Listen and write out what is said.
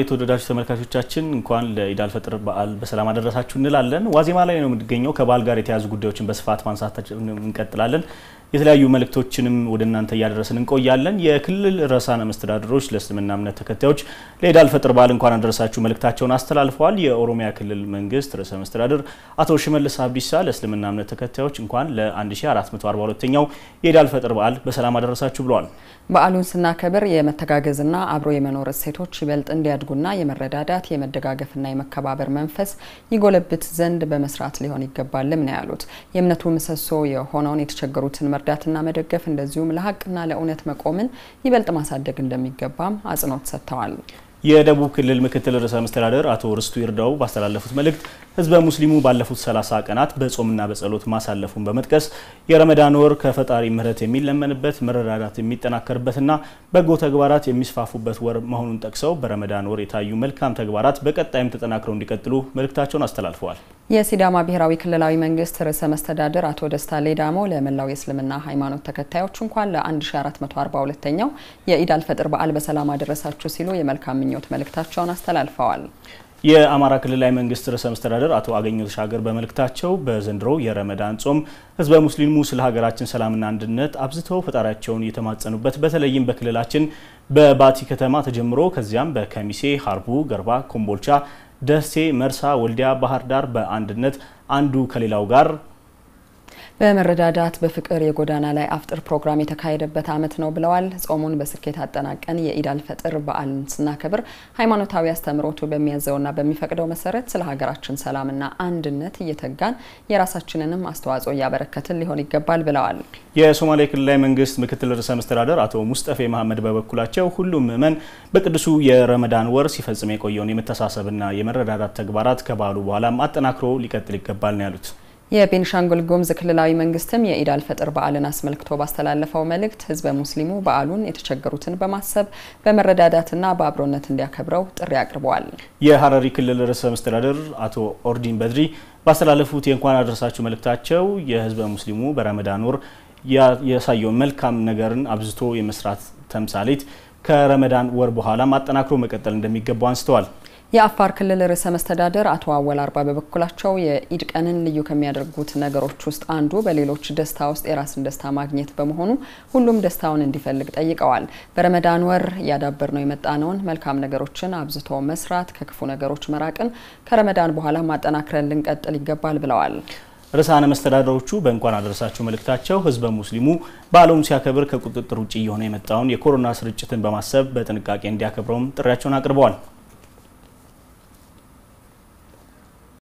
የተወደዳችሁ ተመልካቾቻችን እንኳን ለኢዳል ፈጥር በዓል በሰላም አደረሳችሁ እንላለን። ዋዜማ ላይ ነው የምንገኘው። ከበዓል ጋር የተያዙ ጉዳዮችን በስፋት ማንሳታችን እንቀጥላለን። የተለያዩ መልእክቶችንም ወደ እናንተ እያደረስን እንቆያለን። የክልል ርዕሳነ መስተዳድሮች ለእስልምና እምነት ተከታዮች ለኢድ አልፈጥር በዓል እንኳን አደረሳችሁ መልእክታቸውን አስተላልፈዋል። የኦሮሚያ ክልል መንግስት ርዕሰ መስተዳድር አቶ ሽመልስ አብዲሳ ለእስልምና እምነት ተከታዮች እንኳን ለ1442ኛው የኢድ አልፈጥር በዓል በሰላም አደረሳችሁ ብለዋል። በዓሉን ስናከብር የመተጋገዝና አብሮ የመኖር እሴቶች ይበልጥ እንዲያድጉና የመረዳዳት የመደጋገፍና የመከባበር መንፈስ ይጎለብት ዘንድ በመስራት ሊሆን ይገባልም ነው ያሉት። የእምነቱ ምሰሶ የሆነውን የተቸገሩትን መርዳትና መደገፍ እንደዚሁም ለሀቅና ለእውነት መቆምን ይበልጥ ማሳደግ እንደሚገባም አጽንኦት ሰጥተዋል። የደቡብ ክልል ምክትል ርዕሰ መስተዳደር አቶ ርስቱ ይርዳው ባስተላለፉት መልእክት ህዝበ ሙስሊሙ ባለፉት 30 ቀናት በጾምና በጸሎት ማሳለፉን በመጥቀስ የረመዳን ወር ከፈጣሪ ምሕረት የሚለመንበት መረዳዳት የሚጠናከርበትና በጎ ተግባራት የሚስፋፉበት ወር መሆኑን ጠቅሰው በረመዳን ወር የታዩ መልካም ተግባራት በቀጣይም ተጠናክረው እንዲቀጥሉ መልእክታቸውን አስተላልፈዋል። የሲዳማ ብሔራዊ ክልላዊ መንግስት ርዕሰ መስተዳድር አቶ ደስታ ሌዳሞ ለመላው የእስልምና ሃይማኖት ተከታዮች እንኳን ለ1442ኛው የኢድ አልፈጥር በዓል በሰላም አደረሳችሁ ሲሉ የመልካም ምኞት መልእክታቸውን አስተላልፈዋል። የአማራ ክልላዊ መንግስት ርዕሰ መስተዳደር አቶ አገኘሁ ተሻገር በመልእክታቸው በዘንድሮ የረመዳን ጾም ህዝበ ሙስሊሙ ስለ ሀገራችን ሰላምና አንድነት አብዝተው ፈጣሪያቸውን እየተማጸኑበት በተለይም በክልላችን በባቲ ከተማ ተጀምሮ ከዚያም በከሚሴ፣ ሀርቡ፣ ገርባ፣ ኮምቦልቻ ደሴ፣ መርሳ፣ ወልዲያ፣ ባህር ዳር በአንድነት አንዱ ከሌላው ጋር በመረዳዳት በፍቅር የጎዳና ላይ አፍጥር ፕሮግራም የተካሄደበት ዓመት ነው ብለዋል። ጾሙን በስኬት አጠናቀን የኢዳል ፈጥር በዓልን ስናከብር ሃይማኖታዊ አስተምሮቱ በሚያዘውና በሚፈቅደው መሰረት ስለ ሀገራችን ሰላምና አንድነት እየተጋን የራሳችንንም አስተዋጽኦ እያበረከትን ሊሆን ይገባል ብለዋል። የሶማሌ ክልላዊ መንግስት ምክትል ርዕሰ መስተዳደር አቶ ሙስጠፌ መሐመድ በበኩላቸው ሁሉም ምዕመን በቅዱሱ የረመዳን ወር ሲፈጽም የቆየውን የመተሳሰብና የመረዳዳት ተግባራት ከበዓሉ በኋላም አጠናክሮ ሊቀጥል ይገባል ነው ያሉት። የቤኒሻንጉል ጉሙዝ ክልላዊ መንግስትም የኢድ አልፈጥር በዓልን አስመልክቶ ባስተላለፈው መልእክት ህዝበ ሙስሊሙ በዓሉን የተቸገሩትን በማሰብ በመረዳዳትና በአብሮነት እንዲያከብረው ጥሪ አቅርበዋል። የሀረሪ ክልል ርዕሰ መስተዳድር አቶ ኦርዲን በድሪ ባስተላለፉት የእንኳን አደረሳችሁ መልእክታቸው የህዝበ ሙስሊሙ በረመዳን ወር ያሳየውን መልካም ነገርን አብዝቶ የመስራት ተምሳሌት ከረመዳን ወር በኋላ ማጠናክሮ መቀጠል እንደሚገባው አንስተዋል። የአፋር ክልል ርዕሰ መስተዳደር አቶ አወል አርባ በበኩላቸው የኢድ ቀንን ልዩ ከሚያደርጉት ነገሮች ውስጥ አንዱ በሌሎች ደስታ ውስጥ የራስን ደስታ ማግኘት በመሆኑ ሁሉም ደስታውን እንዲፈልግ ጠይቀዋል። በረመዳን ወር እያዳበርነው የመጣነውን መልካም ነገሮችን አብዝቶ መስራት፣ ከክፉ ነገሮች መራቅን ከረመዳን በኋላ ማጠናክረን ልንቀጥል ይገባል ብለዋል። ርዕሳነ መስተዳደሮቹ በእንኳን አደረሳቸው መልእክታቸው ህዝበ ሙስሊሙ በዓሉም ሲያከብር ከቁጥጥር ውጭ እየሆነ የመጣውን የኮሮና ስርጭትን በማሰብ በጥንቃቄ እንዲያከብረውም ጥሪያቸውን አቅርበዋል።